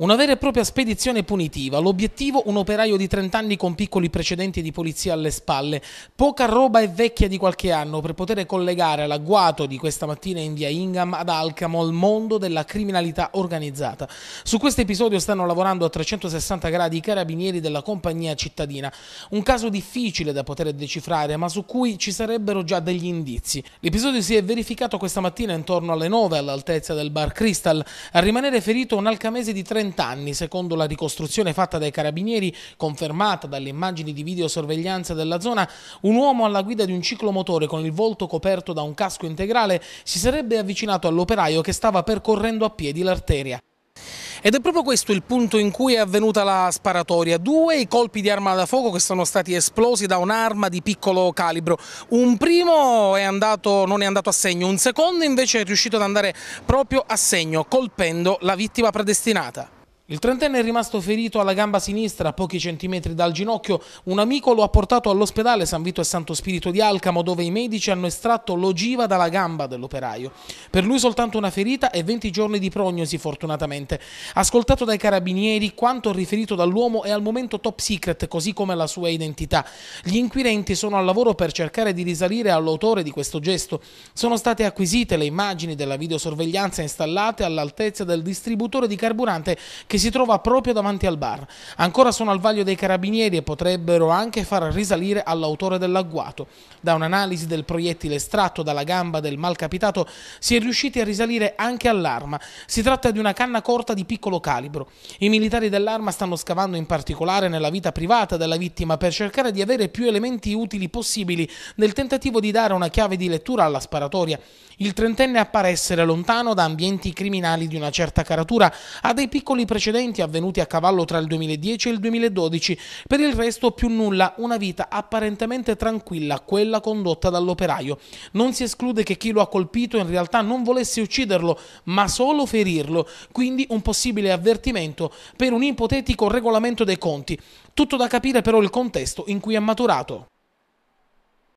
Una vera e propria spedizione punitiva, l'obiettivo un operaio di 30 anni con piccoli precedenti di polizia alle spalle, poca roba e vecchia di qualche anno per poter collegare l'agguato di questa mattina in via Ingham ad Alcamo al mondo della criminalità organizzata. Su questo episodio stanno lavorando a 360 gradi i carabinieri della compagnia cittadina, un caso difficile da poter decifrare ma su cui ci sarebbero già degli indizi. L'episodio si è verificato questa mattina intorno alle 9 all'altezza del bar Crystal, a rimanere ferito un alcamese di 30 30 anni, secondo la ricostruzione fatta dai carabinieri, confermata dalle immagini di videosorveglianza della zona, un uomo alla guida di un ciclomotore con il volto coperto da un casco integrale si sarebbe avvicinato all'operaio che stava percorrendo a piedi l'arteria. Ed è proprio questo il punto in cui è avvenuta la sparatoria. Due i colpi di arma da fuoco che sono stati esplosi da un'arma di piccolo calibro. Un primo è andato, non è andato a segno, un secondo invece è riuscito ad andare proprio a segno, colpendo la vittima predestinata. Il trentenne è rimasto ferito alla gamba sinistra a pochi centimetri dal ginocchio. Un amico lo ha portato all'ospedale San Vito e Santo Spirito di Alcamo dove i medici hanno estratto l'ogiva dalla gamba dell'operaio. Per lui soltanto una ferita e 20 giorni di prognosi fortunatamente. Ascoltato dai carabinieri quanto riferito dall'uomo è al momento top secret così come la sua identità. Gli inquirenti sono al lavoro per cercare di risalire all'autore di questo gesto. Sono state acquisite le immagini della videosorveglianza installate all'altezza del distributore di carburante che si trova proprio davanti al bar. Ancora sono al vaglio dei carabinieri e potrebbero anche far risalire all'autore dell'agguato. Da un'analisi del proiettile estratto dalla gamba del malcapitato si è riusciti a risalire anche all'arma. Si tratta di una canna corta di piccolo calibro. I militari dell'arma stanno scavando in particolare nella vita privata della vittima per cercare di avere più elementi utili possibili nel tentativo di dare una chiave di lettura alla sparatoria. Il trentenne appare essere lontano da ambienti criminali di una certa caratura, ha dei piccoli precedenti precedenti avvenuti a cavallo tra il 2010 e il 2012, per il resto più nulla, una vita apparentemente tranquilla, quella condotta dall'operaio. Non si esclude che chi lo ha colpito in realtà non volesse ucciderlo, ma solo ferirlo, quindi un possibile avvertimento per un ipotetico regolamento dei conti. Tutto da capire però il contesto in cui è maturato.